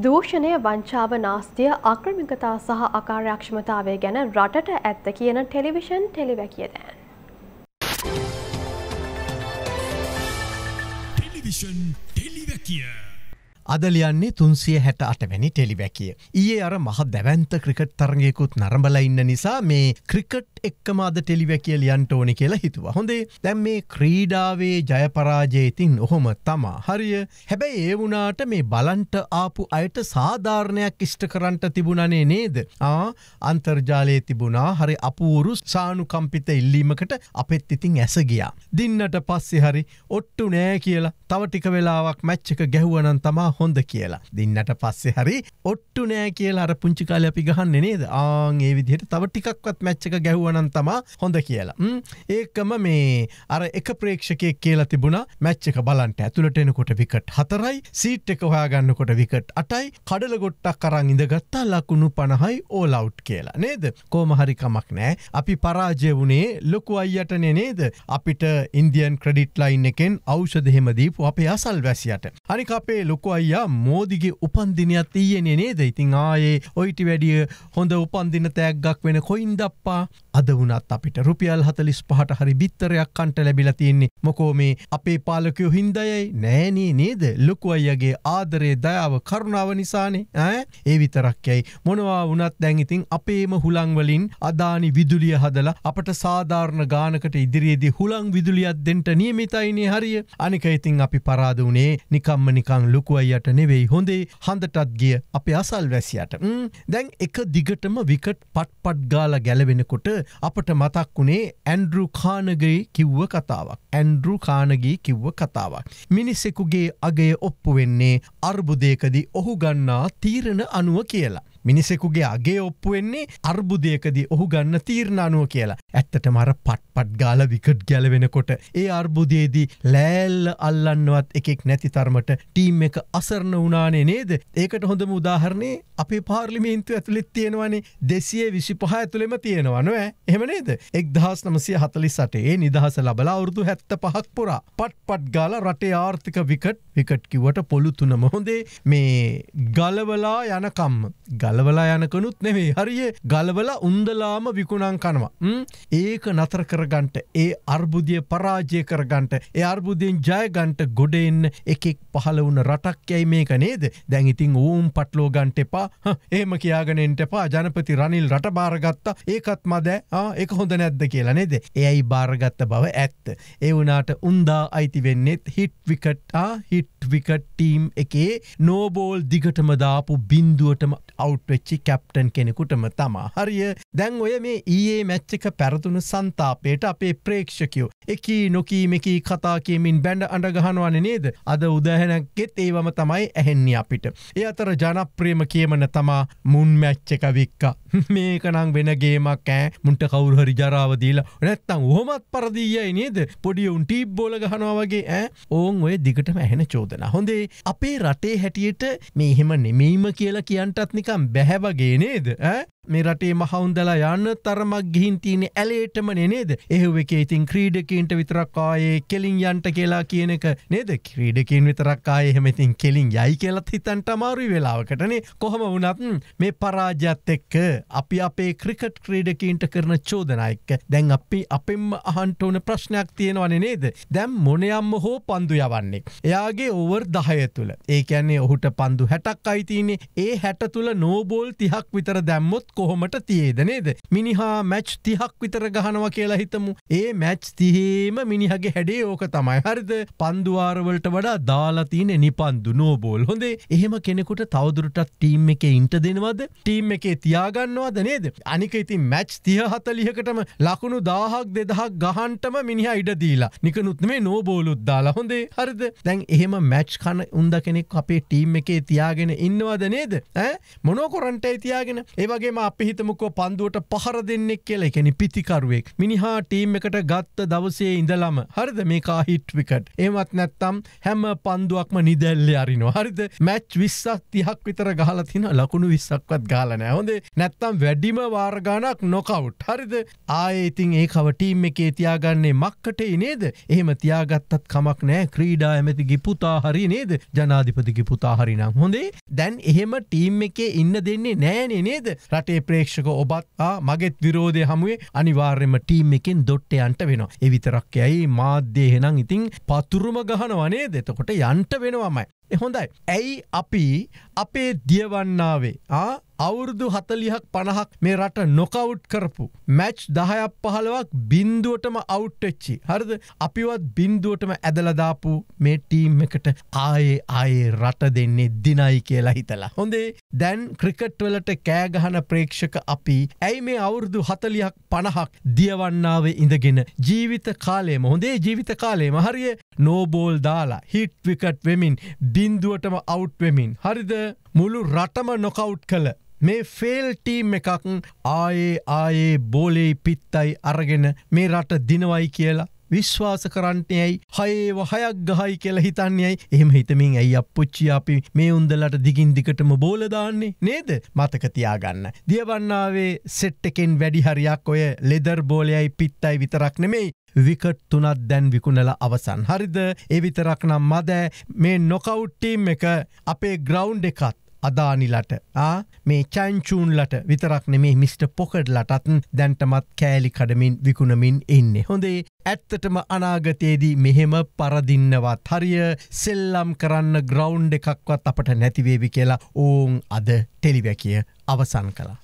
දූෂණය වංචාව නාස්තිය අක්‍රමිකතා සහ අකාර්යක්ෂමතාවය ගැන රටට ඇත්ත කියන ටෙලිවිෂන් ටෙලිවැකිය දෑන්. අදලියන්නේ තුන්සිය හැට අටවැනි ටෙලිවැකිය. ඊයේ අර මහ දැවන්ත ක්‍රිකට් තරගයකුත් නරඹල ඉන්න නිසා මේ ක්‍රිකට් එක්කම අද ටෙලිවැකිය ලියන්ට ඕනි කියලා හිතුවා හොඳේ දැම් මේ ක්‍රීඩාවේ ජයපරාජයතින් ඔහොම තමා හරිය හැබැයි ඒ වුණට මේ බලන්ට ආපු අයට සාධාරණයක් ඉෂ්ට කරන්ට තිබුණනේ නේද ආ අන්තර්ජාලය තිබුණා හරි අපූරු සානු කම්පිත ඉල්ලීමකට අපෙත් ඉතින් ඇස ගියා දින්නට පස්සෙ හරි ඔට්ටු නෑ කියලා තව ටික වෙලාවක් මැච්චක ගැහුවනන් තමා හොඳ කියලා දින්නට පස්සෙ හරි ඔට්ටු නෑ කියලා අර පුංචිකාල අපි ගහන්න නේද ආං ඒ විදිහට තව ටිකක්වත් මැච්චක ගැහුවන කරනවනන් තමා හොඳ කියලා ඒකම මේ අර එක ප්‍රේක්ෂකය කියලා තිබුණ මැච්චක බලන්ට ඇතුළට එනකොට විකට හතරයි සීට් එක හොයාගන්නකොට විකට අටයි කඩල ගොට්ටක් කරං ඉඳගත්තා ලකුණු පණහයි ඕලවට් කියලා නේද කෝමහරිකමක් නෑ අපි පරාජය වුණේ ලොකු අයියට නනේද අපිට ඉන්දියන් ක්‍රඩිට් ලයින් එකෙන් අවෂදහෙමදීපු අපේ අසල් වැසියට අනික අපේ ලොකු අයියා මෝදිගේ උපන්දිනයක් තියෙනෙ නේද ඉතිං ආයේ ඔයිට වැඩිය හොඳ උපන්දින තෑග්ගක් වෙන කොයින්දප්පා අද වනත් අපිට රුපියල් හතලිස් පහට හරි බිත්තරයක් කන්ට ලැබිල තියෙන්නේ මොකෝ මේ අපේ පාලකයෝ හින්දයයි නෑනේ නේද ලොකු අයගේ ආදරේ දයාව කරුණාව නිසානේ ඇ ඒ විතරක්යයි මොනවා වනත් දැංඉතින් අපේම හුළංවලින් අදානි විදුලිය හදලා අපට සාධාරණ ගානකට ඉදිරියේදී හුළං විදුලියත් දෙන්ට නියමිතයිනේ හරිය අනික ඉතින් අපි පරාද වනේ නිකම්ම නිකං ලොකුවයියට නෙවෙයි හොඳේ හඳටත් ගිය අපේ අසල් වැසියට දැන් එක දිගටම විකට් පට් පට් ගාල ගැලවෙනකොට අපට මතක් වුණේ ඇන්ඩරු කානගේ කිව්ව කතාවක්. ඇන්ඩරු කානගේ කිව්ව කතාවක්. මිනිස්සෙකුගේ අගය ඔප්පු වෙන්නේ අර්බුදයකදි ඔහු ගන්නා තීරණ අනුව කියලා. මිනිසෙකුගේ අගේ ඔප්පු වෙන්නේ අර්බුදයකදී ඔහු ගන්න තීරණ අනුව කියලා. ඇත්තට මර පට්පට් ගාල විකට් ගැලවෙනකොට ඒ අර්බුදයේදී ලෑල්ල අල්ලන්නවත් එකෙක් නැති තරමට ටීම් එක අසරණ වුණානේ නේද? ඒකට හොඳම උදාහරණේ අපේ පාර්ලිමේන්තු ඇතුළෙත් තියෙනවනේ දෙසිය විසි පහ ඇතුළෙම තියෙනවා නොව එහම නේද එක් දහස් නමසය හතලි සටේ නිදහස ලබලා අවුරදු හැත්ත පහක් පුරා පට් පට් ගාල රටේ ආර්ථික විකට් විකට් කිවට පොළු තුනම හොඳේ මේ ගලවලා යනකම් ගල ගලවලා යනකනුත් නෙමේ හරියේ ගලවල උන්දලාම විකුණන් කනවා ඒක නතර කරගන්ට ඒ අර්බුදිය පරාජය කරගන්ට ඒ අර්බුදයෙන් ජයගන්ට ගොඩෙන් එකෙක් පහල වුන රටක් යැයි මේක නේද දැන් ඉතින් ඌම් පට්ලෝ ගන්ට එපා ඒම කියාගෙනෙන්ට පා ජනපති රනිල් රට බාරගත්තා ඒකත් මදෑ එක හොඳ නැද්ද කියලා නේද ඒයි බාරගත්ත බව ඇත්ත ඒ වනාට උන්දා අයිති වෙන්නෙත් හිට් විකට්ටා හිට් විකට් ටීම් එකේ නෝබෝල් දිගටම දාපු බින්දුවටම අව් වෙච්චි කැප්ටන් කෙනෙකුටම තමා හරිය දැන් ඔය මේ ඊයේ මැච්චක පැරතුුණු සන්තාපයට අපේ ප්‍රේක්ෂකයෝ එකී නොකීමකී කතා කියමින් බැන්ඩ අඩගහනවන නේද අද උදහැනක්ගෙත් ඒවම තමයි ඇහෙන්නේ අපිට ඒ අතර ජනප්‍රේම කියමන තමා මුන් මැච්චක වික්ක මේකනං වෙනගේමක් ෑ මුන්ට කවුරහරි ජරාවදීලා නැත්තං හොමත් පරදීයයි නේද පොඩිය උන්ටී බෝල ගහනවාගේ ඇ ඕන් ඔය දිගටම ඇහෙන චෝදන හොඳේ අපේ රටේ හැටියට මේහෙම නෙමීම කියලා කියන්ටත්නිකම් බැහැවගේ නේද මේ රටේ මහවුන්දලා යන්න තරමක් ගිහින් තියෙන ඇලේටම නේද එහුව එක ඉතින් ක්‍රීඩකීන්ට විතරක් ආයේ කෙලින් යන්ට කියලා කියන එක නේද ක්‍රීඩකින් විතරක් ආයේ එහෙමඉතින් කෙලින් යයි කියලත් හිතන්ට අමාරුයි වෙලාවකටනේ කොහොම වුණත් මේ පරාජත් එක්ක අපි අපේ ක්‍රිකට් ක්‍රීඩකීන්ට කරන චෝදනයික්ක දැන් අපි අපෙන්ම අහන්ට ඕන ප්‍රශ්නයක් තියෙනවන නේද දැම් මොනයම්ම හෝ පන්දු යවන්නේ එයාගේ ඕවර් දහය තුළ ඒකැන්නේ ඔහුට පන්දු හැටක් අයිතියන්නේ ඒ හැට තුළ නෝබෝල් තිහක් විතර දැම්මොත් කොහොමට තියේද නේද. මිනිහා මැච් තිහක් විතර ගහනවා කියලා හිතමු. ඒ මැච් තිහේම මිනිහගේ හැඩේ ඕක තමයි හරිද පන්දුවාරවලට වඩා දාලාතින නිපන්දු නෝබෝල් හොඳේ එහෙම කෙනෙකුට තවදුරටත් ටීම් එක ඉන්ට දෙනවද ටීම් එකේ තියාගන්නවාද නේද. අනික ඉතින් මැච් තිය හතලියකටම ලකුණු දාහක් දෙදහක් ගහන්ටම මිනිහ ඉඩ දීලා නිකනුත් මේ නෝබෝලුත් දාලා හොඳේ හරිද දැන් එහෙම මැච් කන උන්ද කෙනෙක් අපේ ටීම් එකේ තියාගෙන ඉන්නවද නේද මොනෝකොරන්ට තියාගෙන ඒවගේ අපිහිතමකෝ පන්දුවට පහර දෙන්නෙක් කියලා එකැනි පිතිකරුවෙක් මිනිහා ටීම් එකට ගත්ත දවසේ ඉඳලම හරිද මේකා හිට්විකට ඒමත් නැත්තම් හැම පන්දුවක්ම නිදැල්ලෙ අරිනවා හරිද මැච් විස්සක් තිහක් විතර ගහල තින ලකුණු විස්සක්වත් ගාලන හොඳේ නැත්තම් වැඩිම වාර්ගානක් නොකවුට් හරිද ආයඉතින් ඒ කවටීම් එකේ තියාගන්නේ මක්කට නේද එහෙම තියාගත්තත් කමක් නෑ ක්‍රීඩා ඇමතිගේ පුතා හරි නේද ජනාධිපතිගේ පුතා හරිනම් හොඳේ දැන් එහෙම ටීම් එකේ ඉන්න දෙන්නේ නෑනේ නේද රට අපේ ප්‍රේක්ෂක ඔබත් මගෙත් විරෝධය හමුවේ අනිවාර්යම ටීම් එකින් දොට්ටයන්ට වෙන එවිතරක් ඇයි මාධ්‍යයහෙනම් ඉතින් පතුරුම ගහනවනේ දෙතකොට යන්ට වෙනවමයි. හොඳයි ඇයි අපි අපේ දියවන්නාවේ අවුරුදු හතලිහක් පණහක් මේ රට නොකවුට් කරපු. මැච් දහයක් පහලවක් බින්දුවටම අවුට්ටච්චි. හරිද අපිවත් බින්දුවටම ඇදලදාපු මේ ටීම් එකට ආයේ ආයේ රට දෙන්නේ දිනයි කියලා හිතලා. හොඳේ දැන් ක්‍රිකට්වලට කෑගහන ප්‍රේක්ෂක අපි ඇයි මේ අවුරුදු හතලියක් පණහක් දියවන්නාවේ ඉඳගෙන ජීවිත කාලේම හොඳේ ජීවිත කාලේම හරිය නෝබෝල් දාලා හිට්විකට් වෙමින් බින්දුවටම අවුට්වෙමින් හරිද මුළු රටම නොකවුට් කළ මේ ෆෙල් ටීම් එකක් ආයේ ආයේ බෝලෙයි පිත්තයි අරගෙන මේ රට දිනවයි කියලා විශ්වාස කරන්ටයයි හයව හයක් ගහයි කියල හිතන්නේයි එහම හිතමින් ඇයි අපපුච්චි අපි මේ උන්දලට දිගින් දිකටම බෝලදාන්නේ නේද මතකතියාගන්න. දියවන්නාවේ සෙට්ටකෙන් වැඩිහරයක් ඔය ලෙදර් බෝලයයි පිත්තයි විතරක් නෙමෙයි විකට් තුනත් දැන් විකුණල අවසන් හරිද එවිතරක්නම් මදෑ මේ නොකවුට්ටීම් එක අපේ ග්‍රවන්් එකත් අදානිලට මේ චැන්චූන්ලට විතරක් නෙමේ මිට. පොකඩ්ලටත් දැන්ටමත් කෑලි කඩමින් විකුණමින් එන්නේ. හොඳේ ඇත්තටම අනාගතයේදී මෙහෙම පරදින්නවත් හරිය සෙල්ලම් කරන්න ග්‍රවන්් එකක්වත් අපට නැතිවේවි කියලා ඕවන් අද ටෙලිවැකිය අවසන් කලා.